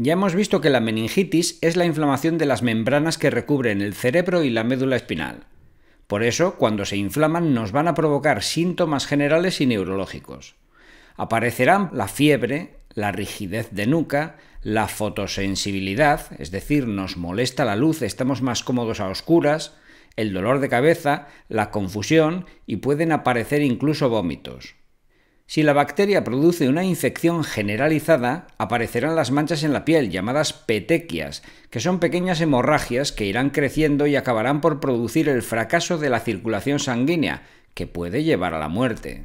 Ya hemos visto que la meningitis es la inflamación de las membranas que recubren el cerebro y la médula espinal. Por eso, cuando se inflaman nos van a provocar síntomas generales y neurológicos. Aparecerán la fiebre, la rigidez de nuca, la fotosensibilidad, es decir, nos molesta la luz, estamos más cómodos a oscuras, el dolor de cabeza, la confusión y pueden aparecer incluso vómitos. Si la bacteria produce una infección generalizada, aparecerán las manchas en la piel, llamadas petequias, que son pequeñas hemorragias que irán creciendo y acabarán por producir el fracaso de la circulación sanguínea, que puede llevar a la muerte.